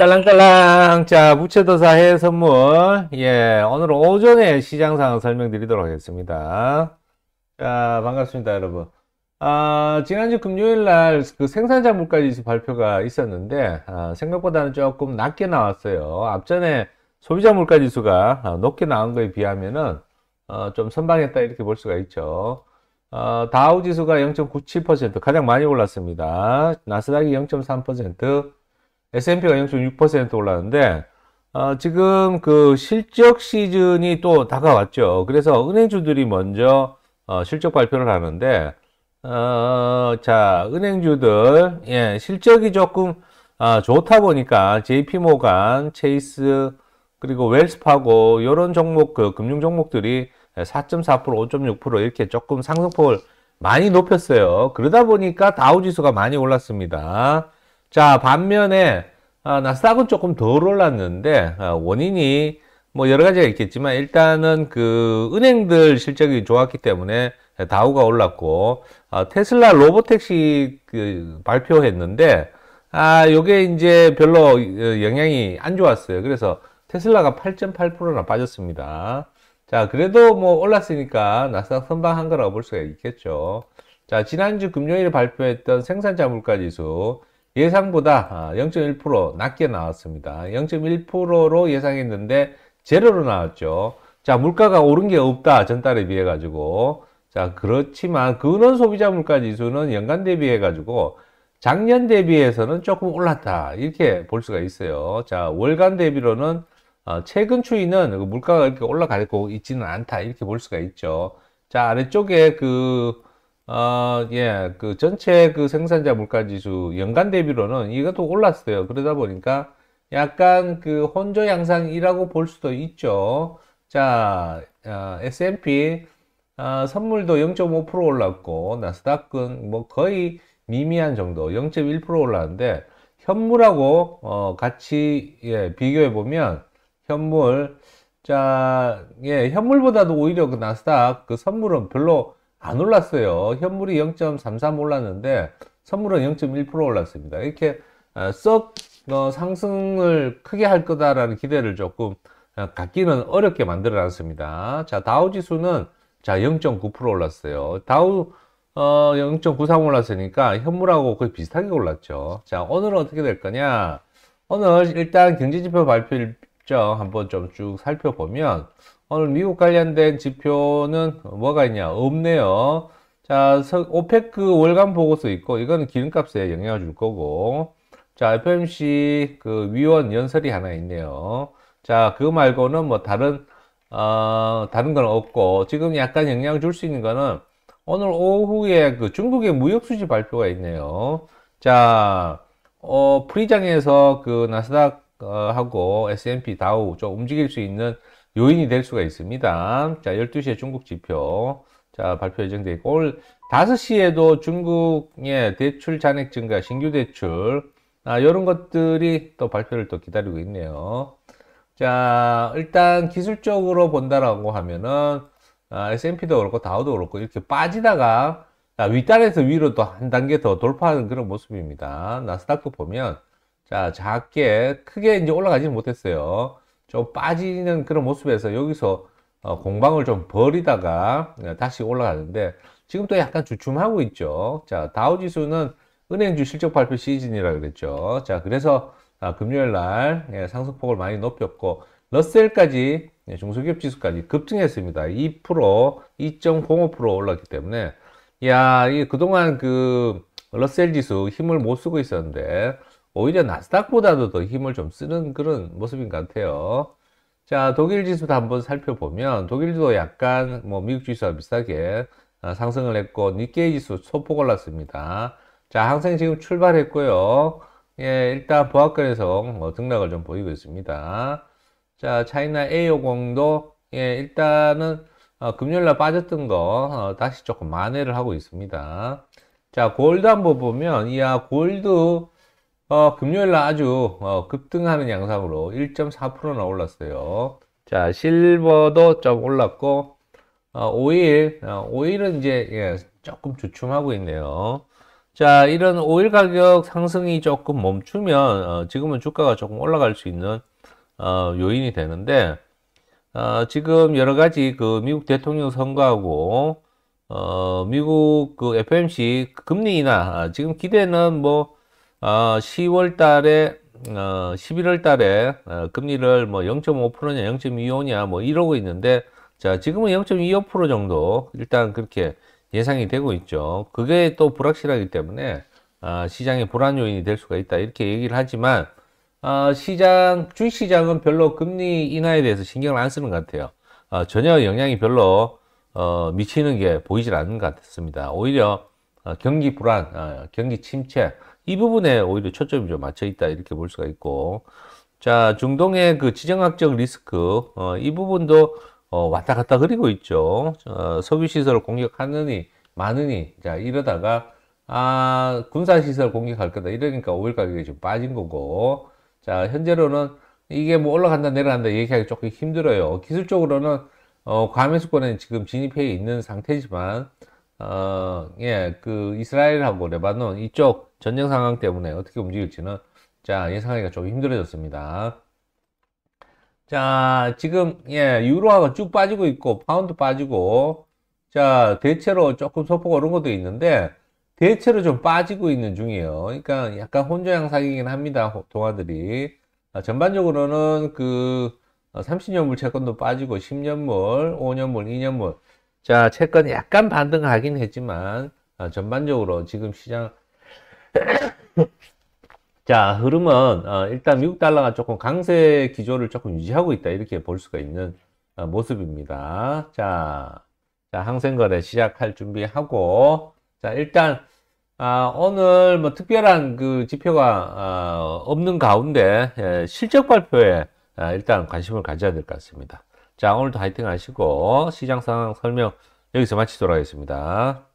딸랑딸랑 자 부채도사 해외 선물 예 오늘 오전에 시장 상 설명드리도록 하겠습니다 자 반갑습니다 여러분 아 지난주 금요일날 그 생산자 물가지수 발표가 있었는데 아, 생각보다는 조금 낮게 나왔어요 앞전에 소비자 물가지수가 아, 높게 나온 거에 비하면은 어, 좀 선방했다 이렇게 볼 수가 있죠 어, 다우지수가 0.97% 가장 많이 올랐습니다 나스닥이 0.3% S&P가 0.6% 올랐는데 어, 지금 그 실적 시즌이 또 다가왔죠. 그래서 은행주들이 먼저 어, 실적 발표를 하는데 어, 자 은행주들 예, 실적이 조금 아, 좋다 보니까 JP모간, 체이스 그리고 웰스파고 이런 종목 그 금융 종목들이 4.4% 5.6% 이렇게 조금 상승폭을 많이 높였어요. 그러다 보니까 다우지수가 많이 올랐습니다. 자 반면에 아, 나스닥은 조금 덜 올랐는데 아, 원인이 뭐 여러 가지가 있겠지만 일단은 그 은행들 실적이 좋았기 때문에 다우가 올랐고 아, 테슬라 로보택시 그 발표했는데 아 요게 이제 별로 어, 영향이 안 좋았어요. 그래서 테슬라가 8.8%나 빠졌습니다. 자 그래도 뭐 올랐으니까 나스닥 선방한 거라고 볼 수가 있겠죠. 자 지난주 금요일 에 발표했던 생산자 물가지수 예상보다 0.1% 아, 낮게 나왔습니다. 0.1%로 예상했는데 제로로 나왔죠. 자, 물가가 오른 게 없다. 전달에 비해 가지고. 자, 그렇지만 근원 소비자 물가 지수는 연간 대비해 가지고 작년 대비해서는 조금 올랐다. 이렇게 볼 수가 있어요. 자, 월간 대비로는 아, 최근 추이는 그 물가가 이렇게 올라가고 있지는 않다. 이렇게 볼 수가 있죠. 자, 아래쪽에 그 어, 예, 그 전체 그 생산자 물가지수 연간 대비로는 이것도 올랐어요. 그러다 보니까 약간 그 혼조 양상이라고 볼 수도 있죠. 자, 어, S&P 어, 선물도 0.5% 올랐고 나스닥은 뭐 거의 미미한 정도 0.1% 올랐는데 현물하고 어, 같이 예, 비교해 보면 현물 자, 예, 현물보다도 오히려 그 나스닥 그 선물은 별로 안 올랐어요. 현물이 0.33 올랐는데 선물은 0.1% 올랐습니다. 이렇게 어, 썩 어, 상승을 크게 할 거다라는 기대를 조금 어, 갖기는 어렵게 만들어 놨습니다. 자, 다우 지수는 자, 0.9% 올랐어요. 다우 어, 0.93 올랐으니까 현물하고 거의 비슷하게 올랐죠. 자, 오늘은 어떻게 될 거냐? 오늘 일단 경제지표 발표 일정 한번 좀 쭉 살펴보면 오늘 미국 관련된 지표는 뭐가 있냐? 없네요. 자, 오페크 월간 보고서 있고, 이거는 기름값에 영향을 줄 거고, 자, FMC 그 위원 연설이 하나 있네요. 자, 그 말고는 뭐 다른, 어, 다른 건 없고, 지금 약간 영향을 줄 수 있는 거는 오늘 오후에 그 중국의 무역수지 발표가 있네요. 자, 어, 프리장에서 그 나스닥 어, 하고 S&P 다우 좀 움직일 수 있는 요인이 될 수가 있습니다. 자, 12시에 중국 지표. 자, 발표 예정되어 있고, 올 5시에도 중국의 대출 잔액 증가, 신규 대출, 아, 이런 것들이 또 발표를 또 기다리고 있네요. 자, 일단 기술적으로 본다라고 하면은, 아, S&P도 그렇고, 다우도 그렇고, 이렇게 빠지다가, 자, 아, 윗단에서 위로 또 한 단계 더 돌파하는 그런 모습입니다. 나스닥도 보면, 자, 작게, 크게 이제 올라가지 못했어요. 좀 빠지는 그런 모습에서 여기서 어, 공방을 좀 버리다가 어, 다시 올라가는데 지금 도 약간 주춤하고 있죠. 자, 다우지수는 은행주 실적 발표 시즌이라 그랬죠. 자, 그래서 아, 금요일 날 예, 상승폭을 많이 높였고 러셀까지 예, 중소기업 지수까지 급증했습니다2% 2.05% 올랐기 때문에 야, 이 그동안 그 러셀 지수 힘을 못 쓰고 있었는데 오히려 나스닥보다도 더 힘을 좀 쓰는 그런 모습인 것 같아요. 자, 독일 지수도 한번 살펴보면 독일도 약간 뭐 미국 지수와 비슷하게 아, 상승을 했고 니케이 지수 소폭 올랐습니다. 자, 항상 지금 출발했고요. 예, 일단 보합권에서 뭐 등락을 좀 보이고 있습니다. 자, 차이나 A50도 예, 일단은 어, 금요일날 빠졌던 거 어, 다시 조금 만회를 하고 있습니다. 자, 골드 한번 보면 이야 골드 어, 금요일날 아주 어, 급등하는 양상으로 1.4%나 올랐어요. 자, 실버도 좀 올랐고 어, 오일, 어, 오일은 이제 예, 조금 주춤하고 있네요. 자, 이런 오일 가격 상승이 조금 멈추면 어, 지금은 주가가 조금 올라갈 수 있는 어, 요인이 되는데 어, 지금 여러 가지 그 미국 대통령 선거하고 어, 미국 그 FMC 금리 인하 지금 기대는 뭐 어, 10월 달에 어, 11월 달에 어, 금리를 뭐 0.5%냐 0.25냐 뭐 이러고 있는데 자 지금은 0.25% 정도 일단 그렇게 예상이 되고 있죠 그게 또 불확실하기 때문에 어, 아, 시장의 불안 요인이 될 수가 있다 이렇게 얘기를 하지만 어, 시장 주식시장은 별로 금리 인하에 대해서 신경을 안 쓰는 것 같아요 어, 전혀 영향이 별로 어, 미치는 게 보이질 않는 것 같습니다 오히려 어, 경기 불안 어, 경기 침체 이 부분에 오히려 초점이 좀 맞춰 있다 이렇게 볼 수가 있고 자 중동의 그 지정학적 리스크 어, 이 부분도 어, 왔다 갔다 그리고 있죠 어, 석유 시설을 공격하느니 많으니 자 이러다가 아 군사 시설 공격할 거다 이러니까 오일 가격이 좀 빠진 거고 자 현재로는 이게 뭐 올라간다 내려간다 얘기하기 조금 힘들어요 기술적으로는 어, 과매수권에 지금 진입해 있는 상태지만 어, 예, 그 이스라엘하고 레바논 이쪽 전쟁 상황 때문에 어떻게 움직일지는 자 예상하기가 좀 힘들어졌습니다. 자 지금 예 유로화가 쭉 빠지고 있고 파운드 빠지고 자 대체로 조금 소폭 오른 것도 있는데 대체로 좀 빠지고 있는 중이에요. 그러니까 약간 혼조 양상이긴 합니다. 동화들이 아, 전반적으로는 그 30년물 어, 채권도 빠지고 10년물, 5년물, 2년물 자 채권 약간 반등하긴 했지만 아, 전반적으로 지금 시장 자 흐름은 어, 일단 미국 달러가 조금 강세 기조를 조금 유지하고 있다 이렇게 볼 수가 있는 어, 모습입니다 자, 자 항생거래 시작할 준비하고 자 일단 아, 오늘 뭐 특별한 그 지표가 아, 없는 가운데 예, 실적 발표에 아, 일단 관심을 가져야 될 것 같습니다 자 오늘도 화이팅 하시고 시장 상황 설명 여기서 마치도록 하겠습니다